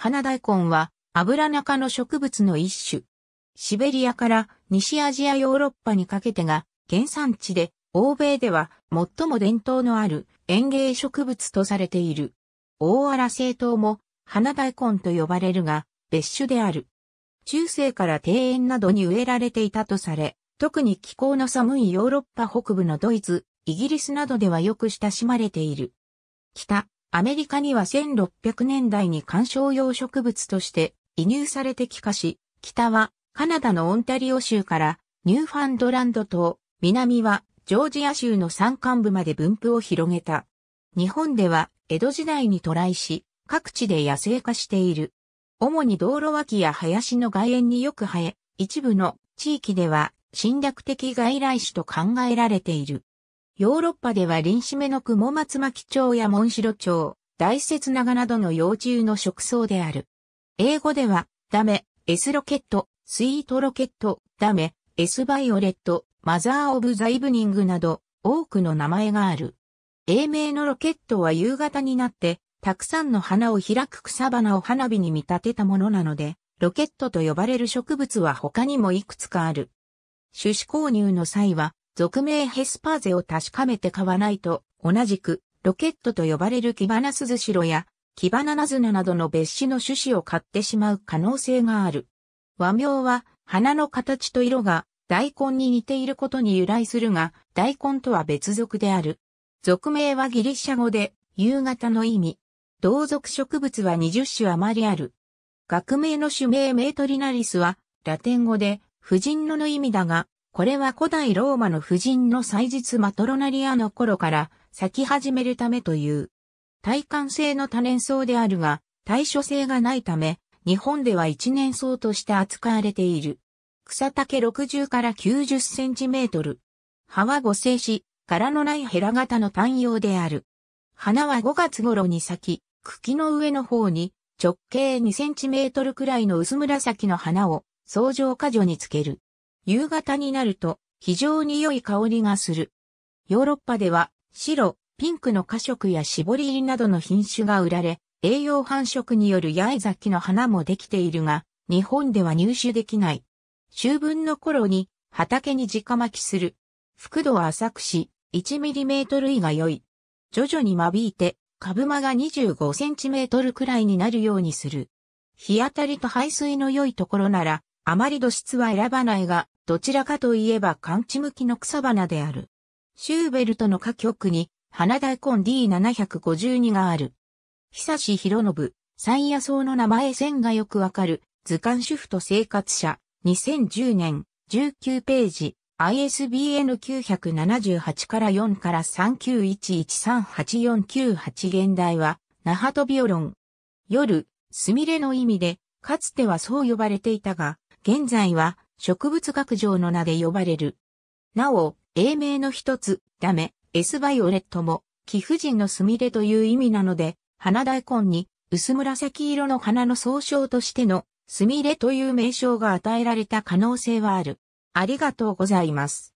花大根は油中の植物の一種。シベリアから西アジアヨーロッパにかけてが原産地で、欧米では最も伝統のある園芸植物とされている。大荒製糖も花大根と呼ばれるが別種である。中世から庭園などに植えられていたとされ、特に気候の寒いヨーロッパ北部のドイツ、イギリスなどではよく親しまれている。北、アメリカには1600年代に観賞用植物として移入されて帰化し、北はカナダのオンタリオ州からニューファンドランド島、南はジョージア州の山間部まで分布を広げた。日本では江戸時代に渡来し、各地で野生化している。主に道路脇や林の外縁によく生え、一部の地域では侵略的外来種と考えられている。ヨーロッパでは臨締めの雲松巻町やモンシロ町、大雪長などの幼虫の食草である。英語では、ダメ、エスロケット、スイートロケット、ダメ、エスバイオレット、マザー・オブ・ザ・イブニングなど、多くの名前がある。英名のロケットは夕方になって、たくさんの花を開く草花を花火に見立てたものなので、ロケットと呼ばれる植物は他にもいくつかある。種子購入の際は、俗名ヘスパーゼを確かめて買わないと、同じく、ロケットと呼ばれるキバナスズシロや、キバナナズナなどの別種の種子を買ってしまう可能性がある。和名は、花の形と色が、大根に似ていることに由来するが、大根とは別属である。俗名はギリシャ語で、夕方の意味。同属植物は20種余りある。学名の種名メートリナリスは、ラテン語で、婦人のの意味だが、これは古代ローマの婦人の祭日マトロナリアの頃から咲き始めるためという。耐寒性の多年草であるが、対処性がないため、日本では一年草として扱われている。草丈60から90センチメートル。葉は五星し、柄のないヘラ型の単葉である。花は5月頃に咲き、茎の上の方に直径2センチメートルくらいの薄紫の花を相乗果樹につける。夕方になると非常に良い香りがする。ヨーロッパでは白、ピンクの花色や絞り入りなどの品種が売られ、栄養繁殖による八重咲きの花もできているが、日本では入手できない。秋分の頃に畑に直巻きする。覆土は浅くし、1mm 以が良い。徐々に間引いて、株間が2 5センチメートルくらいになるようにする。日当たりと排水の良いところなら、あまり土質は選ばないが、どちらかといえば寒地向きの草花である。シューベルトの歌曲に、花大根 D752 がある。久志博信、山野草の名前線がよくわかる、図鑑主婦と生活者、2010年、19ページ、ISBN 978から4から391138498現代は、那覇とビオロン。夜、すみれの意味で、かつてはそう呼ばれていたが、現在は植物学上の名で呼ばれる。なお、英名の一つ、ダメ、エスバイオレットも、貴婦人のすみれという意味なので、花大根に薄紫色の花の総称としてのすみれという名称が与えられた可能性はある。ありがとうございます。